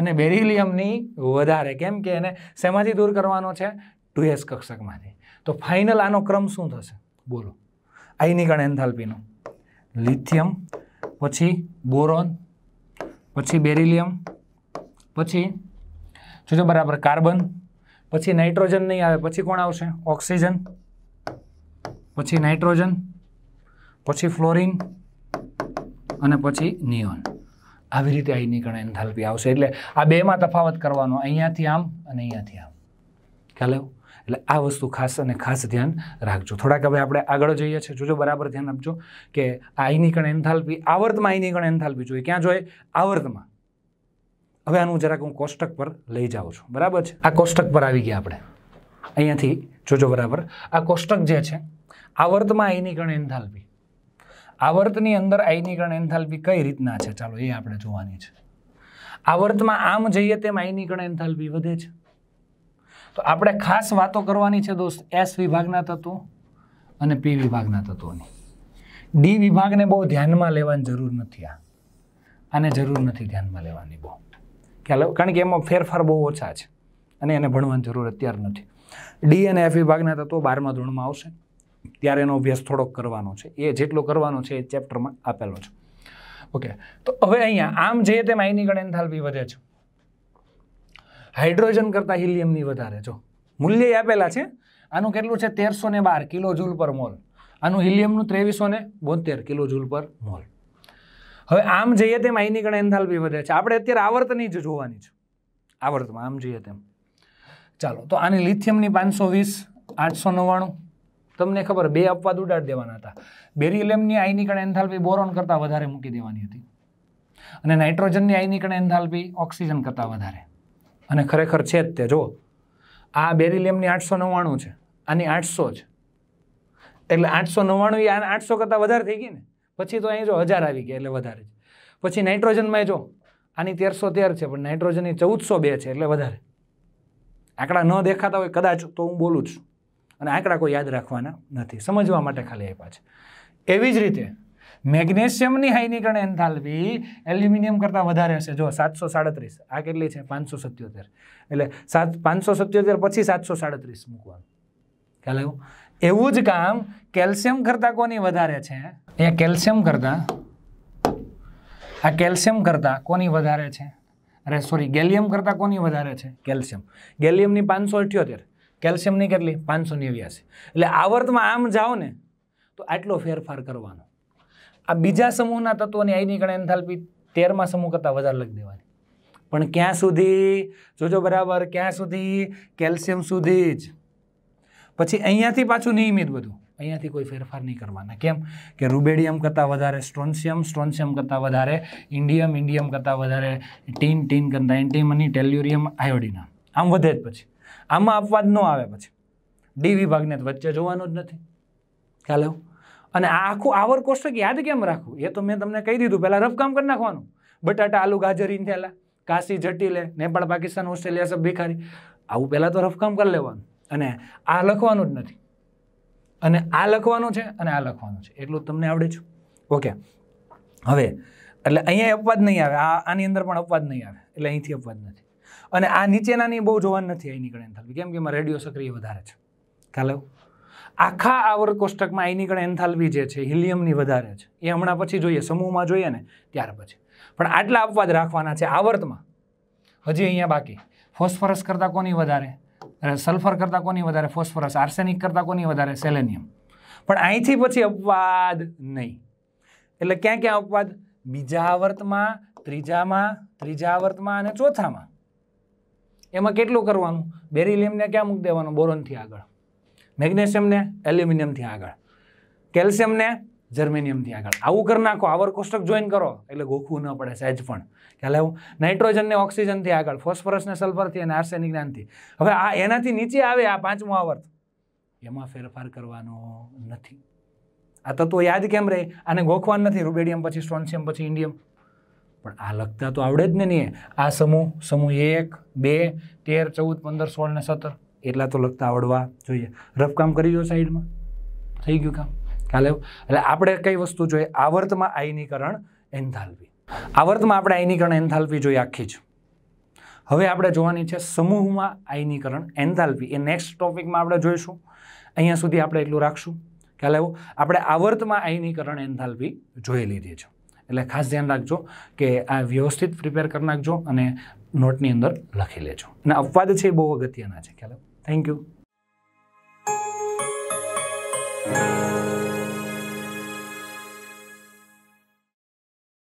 અને બેરિલિયમની વધારે કેમ કે એને શેમાંથી દૂર કરવાનો છે ટુ એસ કક્ષકમાંથી તો ફાઇનલ આનો ક્રમ શું થશે બોલો અહીંની કણે એન્થાલ્પીનો લિથિયમ પછી બોરોન પછી બેરિલિયમ પછી જોજો બરાબર કાર્બન પછી નાઇટ્રોજન નહીં આવે પછી કોણ આવશે ઓક્સિજન પછી નાઇટ્રોજન પછી ફ્લોરિન અને પછી નિયોન આવી રીતે અહીંની ગણ એન્થાલ્પી આવશે એટલે આ બેમાં તફાવત કરવાનો અહીંયાથી આમ અને અહીંયાથી આમ ખ્યાલ આવ્યો એટલે આ વસ્તુ ખાસ અને ખાસ ધ્યાન રાખજો થોડાક હવે આપણે આગળ જઈએ છીએ જોજો બરાબર ધ્યાન આપજો કે આઈની કણ એન્થાલ્પી આવર્તમાં આઈની કણ એન્થાલ્પી જોઈએ ક્યાં જોઈએ આવર્તમાં હવે આનું જરાક હું કોષ્ટક પર લઈ જાઉં છું બરાબર છે આ કોષ્ટક પર આવી ગયા આપણે અહીંયાથી જોજો બરાબર આ કોષ્ટક જે છે આવર્તમાં આઈની કણ એન્થાલ્પી આવર્તની અંદર આઈની કણ એન્થાલ્પી કઈ રીતના છે ચાલો એ આપણે જોવાની છે આવર્તમાં આમ જઈએ તેમ આઈની કણ એન્થાલ્પી વધે છે તો આપણે ખાસ વાતો કરવાની છે દોસ્ત એસ વિભાગના તત્વો અને પી વિભાગના તત્વોની ડી વિભાગને બહુ ધ્યાનમાં લેવાની જરૂર નથી આ આને જરૂર નથી ધ્યાનમાં લેવાની બહુ ખ્યાલ કારણ કે એમાં ફેરફાર બહુ ઓછા છે અને એને ભણવાની જરૂર અત્યારે નથી ડી અને એફ વિભાગના તત્વો બારમા ધોરણમાં આવશે ત્યારે એનો અભ્યાસ થોડોક કરવાનો છે એ જેટલો કરવાનો છે એ ચેપ્ટરમાં આપેલો છે ઓકે તો હવે અહીંયા આમ જે તેમ આઈની ગણ એન્થાલ્પી વધે છે હાઇડ્રોજન કરતાં હિલિયમની વધારે જો મૂલ્ય આપેલા છે આનું કેટલું છે તેરસો ને બાર કિલો જૂલ પર મોલ આનું હિલિયમનું ત્રેવીસો ને બોતેર કિલો જૂલ પર મોલ હવે આમ જઈએ તેમ અહીંની ગણે એન્થાલ્પી વધે છે આપણે અત્યારે આવર્તની જ જોવાની છે આવર્તમાં આમ જઈએ તેમ ચાલો તો આની લિથિયમની પાંચસો વીસ આઠસો નવ્વાણું તમને ખબર બે અપવાદ ઉડાડી દેવાના હતા બેરિલિયમની આઈની કણે એન્થાલ્પી બોરોન કરતાં વધારે મૂકી દેવાની હતી અને નાઇટ્રોજનની આઈની કણે એન્થાલ્પી ઓક્સિજન કરતાં વધારે અને ખરેખર છે જ તે જો આ બેરિલિયમની આઠસો નવ્વાણું છે આની આઠસો છે એટલે આઠસો નવ્વાણું એ આઠસો કરતાં વધારે થઈ ગઈ ને પછી તો અહીં જો હજાર આવી ગયા એટલે વધારે છે પછી નાઇટ્રોજનમાં જો આની તેરસો તેર છે પણ નાઇટ્રોજનની ચૌદસો બે છે એટલે વધારે આંકડા ન દેખાતા હોય કદાચ તો હું બોલું જ છું અને આંકડા કોઈ યાદ રાખવાના નથી સમજવા માટે ખાલી આપ્યા છે એવી જ રીતે મેગ્નેશિયમની હાઈનિકરણ એન્થાલ્પી એલ્યુમિનિયમ કરતાં વધારે હશે જો સાતસો સાડત્રીસ આ કેટલી છે પાંચસો સત્યોતેર એટલે સાત પાંચસો સત્યોતેર પછી સાતસો સાડત્રીસ મૂકવાનું ખ્યાલ આવ્યું એવું જ કામ કેલ્શિયમ કરતાં કોની વધારે છે અહીંયા કેલ્શિયમ કરતાં આ કેલ્શિયમ કરતાં કોની વધારે છે અરે સોરી ગેલિયમ કરતાં કોની વધારે છે કેલ્શિયમ ગેલિયમની પાંચસો અઠ્યોતેર કેલ્શિયમની કેટલી પાંચસો નેવ્યાસી એટલે આવર્તમાં આમ જાઓ ને તો આટલો ફેરફાર કરવાનો આ બીજા સમૂહના તત્વોની આયની ગણ એન્થાલ્પી તેરમાં સમૂહ કરતાં વધારે લખી દેવાની પણ ક્યાં સુધી જોજો બરાબર ક્યાં સુધી કેલ્શિયમ સુધી જ પછી અહીંયાથી પાછું નિયમિત બધું અહીંયાથી કોઈ ફેરફાર નહીં કરવાના કેમ કે રૂબેડિયમ કરતાં વધારે સ્ટ્રોન્શિયમ સ્ટ્રોન્શિયમ કરતાં વધારે ઇન્ડિયમ ઇન્ડિયમ કરતાં વધારે ટીન ટીન કરતાં એન્ટીમની ટેલ્યુરિયમ આયોડીના આમ વધે જ પછી આમાં અપવાદ ન આવે પછી ડી વિભાગને વચ્ચે જોવાનું જ નથી ખ્યાલ આવું અને આ આખું આવર કોષ્ટક યાદ કેમ રાખવું એ તો મેં તમને કહી દીધું પહેલાં રફકામ કરી નાખવાનું બટાટા આલુ ગાજર ઇન્થેલા કાશી જટીલે નેપાળ પાકિસ્તાન ઓસ્ટ્રેલિયા સબ ભિખારી આવું પહેલાં તો રફકામ કરી લેવાનું અને આ લખવાનું જ નથી અને આ લખવાનું છે અને આ લખવાનું છે એટલું તમને આવડે છે ઓકે હવે એટલે અહીંયા અપવાદ નહીં આવે આ આની અંદર પણ અપવાદ નહીં આવે એટલે અહીંથી અપવાદ નથી અને આ નીચેનાની બહુ જોવાનું નથી અહીં ગણેન થલવી કેમ કે એમાં રેડિયો સક્રિય વધારે છે ખ્યાલ આવ્યો આખા આવર કોષ્ટકમાં આઈની કણે એન્થાલ્પી જે છે હિલિયમની વધારે છે એ હમણાં પછી જોઈએ સમૂહમાં જોઈએ ને ત્યાર પછી પણ આટલા અપવાદ રાખવાના છે આવર્તમાં હજી અહીંયા બાકી ફોસ્ફરસ કરતાં કોની વધારે સલ્ફર કરતાં કોની વધારે ફોસ્ફરસ આર્સેનિક કરતાં કોની વધારે સેલેનિયમ પણ અહીંથી પછી અપવાદ નહીં એટલે ક્યાં ક્યાં અપવાદ બીજા આવર્તમાં ત્રીજામાં ત્રીજા આવર્તમાં અને ચોથામાં એમાં કેટલું કરવાનું બેરિલિયમને ક્યાં મૂકી દેવાનું બોરોનથી આગળ મેગ્નેશિયમને એલ્યુમિનિયમથી આગળ કેલ્શિયમને જર્મેનિયમથી આગળ આવું કરી નાખો આવર કોષ્ટક જોઈન કરો એટલે ગોખવું ન પડે સહેજ પણ ખ્યાલ આવ્યો નાઇટ્રોજનને ઓક્સિજનથી આગળ ફોસ્ફરસને સલ્ફરથી અને આર્સેનિક જ્ઞાનથી હવે આ એનાથી નીચે આવે આ પાંચમો આવર્ત એમાં ફેરફાર કરવાનો નથી આ તત્વો યાદ કેમ રહે આને ગોખવાનું નથી રૂબેડિયમ પછી સ્ટ્રોન્સિયમ પછી ઇન્ડિયમ પણ આ લગતા તો આવડે જ ને નહીં આ સમૂહ સમૂહ એક બે તેર ચૌદ પંદર સોળ ને સત્તર એટલા તો લખતા આવડવા જોઈએ રફ કામ કરી દો સાઈડમાં થઈ ગયું કામ ખ્યાલ આવ્યો એટલે આપણે કઈ વસ્તુ જોઈએ આવર્તમાં આયનીકરણ એન્થાલ્પી આવર્તમાં આપણે આયનીકરણ એન્થાલ્પી જોઈએ આખી જ હવે આપણે જોવાની છે સમૂહમાં આયનીકરણ એન્થાલ્પી એ નેક્સ્ટ ટોપિકમાં આપણે જોઈશું અહીંયા સુધી આપણે એટલું રાખશું ખ્યાલ આવ્યો આપણે આવર્તમાં આયનીકરણ એન્થાલ્પી જોઈ લીધી છે એટલે ખાસ ધ્યાન રાખજો કે આ વ્યવસ્થિત પ્રિપેર કરી નાખજો અને નોટની અંદર લખી લેજો અને અપવાદ છે એ બહુ અગત્યના છે ખ્યાલ Thank you.